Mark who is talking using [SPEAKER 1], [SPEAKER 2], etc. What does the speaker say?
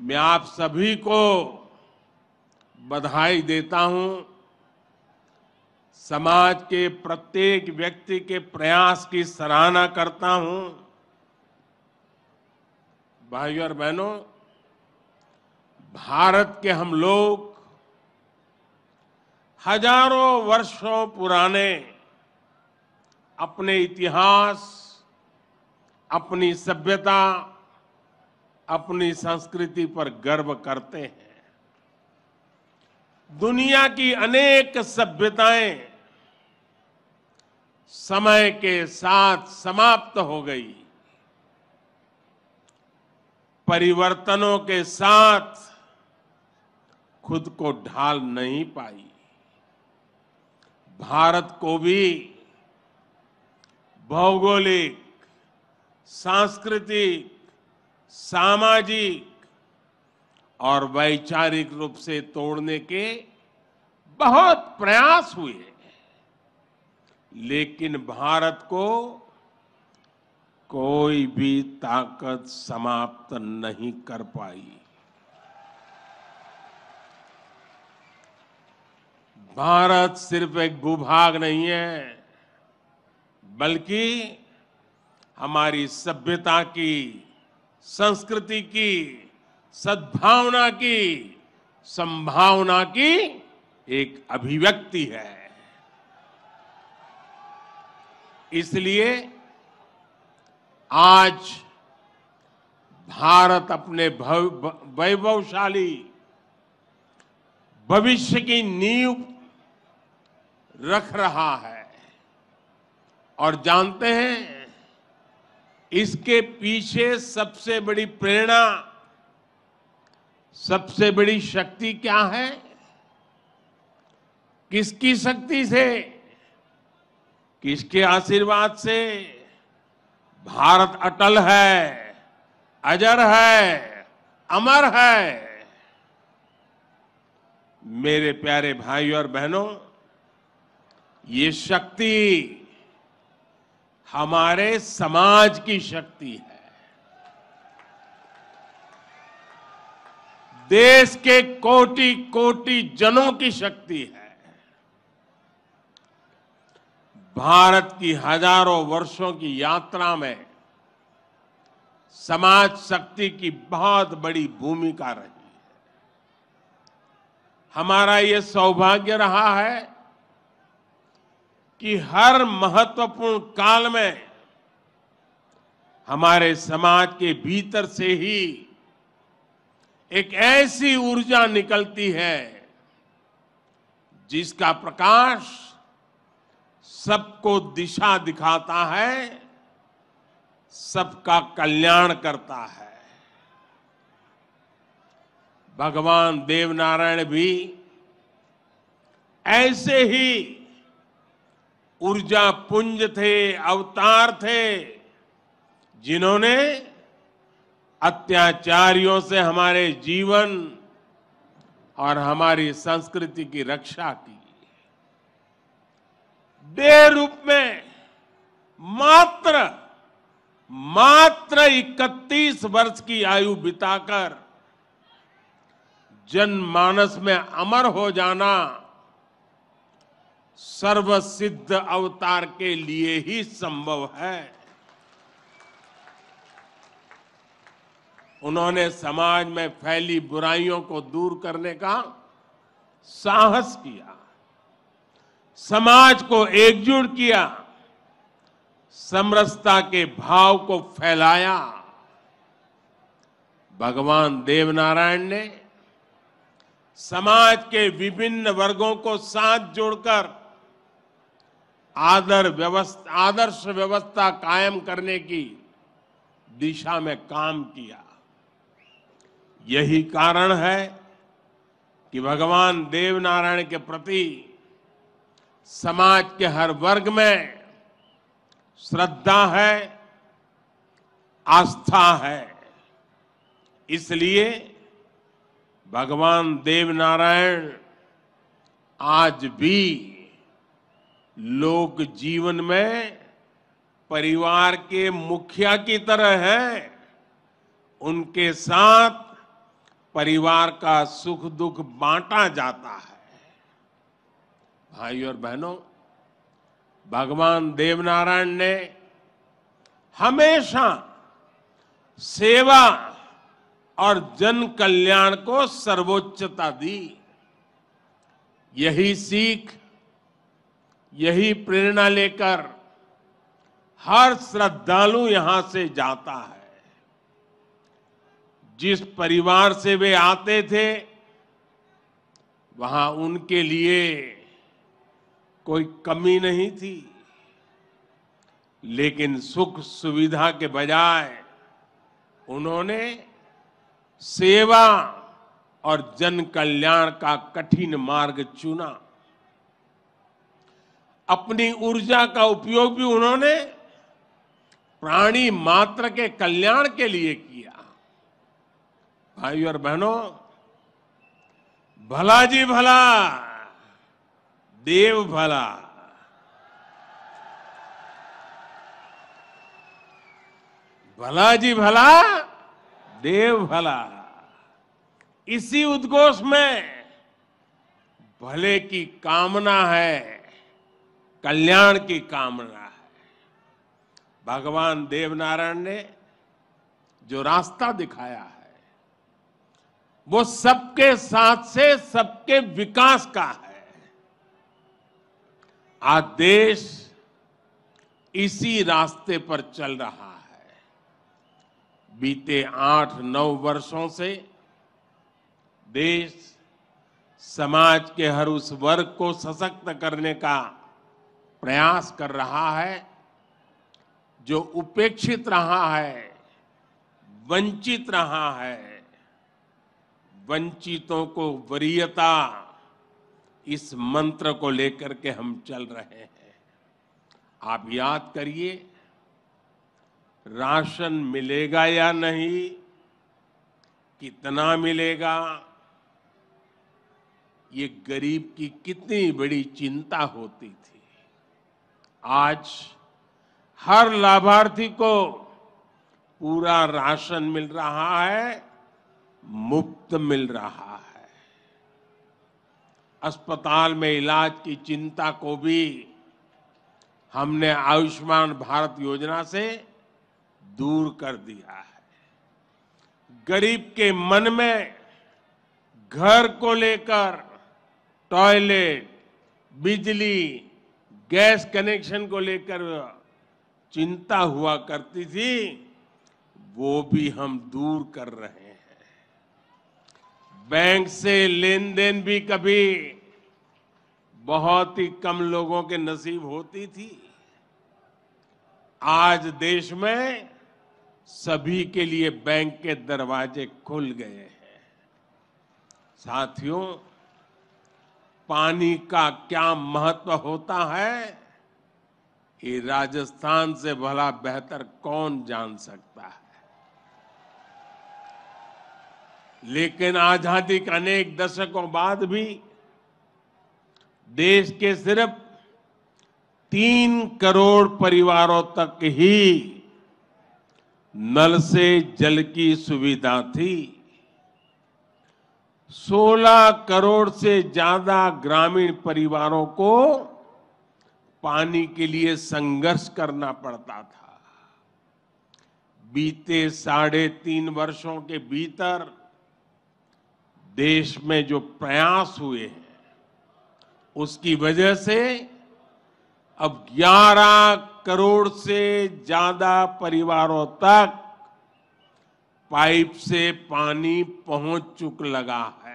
[SPEAKER 1] मैं आप सभी को बधाई देता हूं समाज के प्रत्येक व्यक्ति के प्रयास की सराहना करता हूं भाइयों और बहनों भारत के हम लोग हजारों वर्षों पुराने अपने इतिहास अपनी सभ्यता अपनी संस्कृति पर गर्व करते हैं दुनिया की अनेक सभ्यताएं समय के साथ समाप्त हो गई परिवर्तनों के साथ खुद को ढाल नहीं पाई भारत को भी भौगोलिक सांस्कृतिक सामाजिक और वैचारिक रूप से तोड़ने के बहुत प्रयास हुए लेकिन भारत को कोई भी ताकत समाप्त नहीं कर पाई भारत सिर्फ एक भूभाग नहीं है बल्कि हमारी सभ्यता की संस्कृति की सद्भावना की संभावना की एक अभिव्यक्ति है इसलिए आज भारत अपने वैभवशाली भविष्य की नींव रख रहा है और जानते हैं इसके पीछे सबसे बड़ी प्रेरणा सबसे बड़ी शक्ति क्या है किसकी शक्ति से किसके आशीर्वाद से भारत अटल है अजर है अमर है मेरे प्यारे भाई और बहनों ये शक्ति हमारे समाज की शक्ति है देश के कोटि कोटि जनों की शक्ति है भारत की हजारों वर्षों की यात्रा में समाज शक्ति की बहुत बड़ी भूमिका रही है हमारा ये सौभाग्य रहा है कि हर महत्वपूर्ण काल में हमारे समाज के भीतर से ही एक ऐसी ऊर्जा निकलती है जिसका प्रकाश सबको दिशा दिखाता है सबका कल्याण करता है भगवान देवनारायण भी ऐसे ही ऊर्जा पुंज थे अवतार थे जिन्होंने अत्याचारियों से हमारे जीवन और हमारी संस्कृति की रक्षा की बेरूप में मात्र मात्र 31 वर्ष की आयु बिताकर जनमानस में अमर हो जाना सर्वसिद्ध अवतार के लिए ही संभव है उन्होंने समाज में फैली बुराइयों को दूर करने का साहस किया समाज को एकजुट किया समरसता के भाव को फैलाया भगवान देवनारायण ने समाज के विभिन्न वर्गों को साथ जोड़कर आदर व्यवस्था आदर्श व्यवस्था कायम करने की दिशा में काम किया यही कारण है कि भगवान देवनारायण के प्रति समाज के हर वर्ग में श्रद्धा है आस्था है इसलिए भगवान देवनारायण आज भी लोक जीवन में परिवार के मुखिया की तरह है उनके साथ परिवार का सुख दुख बांटा जाता है भाई और बहनों भगवान देवनारायण ने हमेशा सेवा और जन कल्याण को सर्वोच्चता दी यही सीख यही प्रेरणा लेकर हर श्रद्धालु यहां से जाता है जिस परिवार से वे आते थे वहां उनके लिए कोई कमी नहीं थी लेकिन सुख सुविधा के बजाय उन्होंने सेवा और जन कल्याण का कठिन मार्ग चुना अपनी ऊर्जा का उपयोग भी उन्होंने प्राणी मात्र के कल्याण के लिए किया भाई और बहनों भला जी भला देव भला भला जी भला देव भला इसी उद्घोष में भले की कामना है कल्याण की कामना है भगवान देवनारायण ने जो रास्ता दिखाया है वो सबके साथ से सबके विकास का है आज देश इसी रास्ते पर चल रहा है बीते आठ नौ वर्षों से देश समाज के हर उस वर्ग को सशक्त करने का प्रयास कर रहा है जो उपेक्षित रहा है वंचित रहा है वंचितों को वरीयता इस मंत्र को लेकर के हम चल रहे हैं आप याद करिए राशन मिलेगा या नहीं कितना मिलेगा ये गरीब की कितनी बड़ी चिंता होती थी आज हर लाभार्थी को पूरा राशन मिल रहा है मुफ्त मिल रहा है अस्पताल में इलाज की चिंता को भी हमने आयुष्मान भारत योजना से दूर कर दिया है गरीब के मन में घर को लेकर टॉयलेट बिजली गैस कनेक्शन को लेकर चिंता हुआ करती थी वो भी हम दूर कर रहे हैं बैंक से लेन देन भी कभी बहुत ही कम लोगों के नसीब होती थी आज देश में सभी के लिए बैंक के दरवाजे खुल गए हैं साथियों पानी का क्या महत्व होता है ये राजस्थान से भला बेहतर कौन जान सकता है लेकिन आजादी के अनेक दशकों बाद भी देश के सिर्फ तीन करोड़ परिवारों तक ही नल से जल की सुविधा थी 16 करोड़ से ज्यादा ग्रामीण परिवारों को पानी के लिए संघर्ष करना पड़ता था बीते साढ़े तीन वर्षों के भीतर देश में जो प्रयास हुए हैं उसकी वजह से अब 11 करोड़ से ज्यादा परिवारों तक पाइप से पानी पहुंच चुक लगा है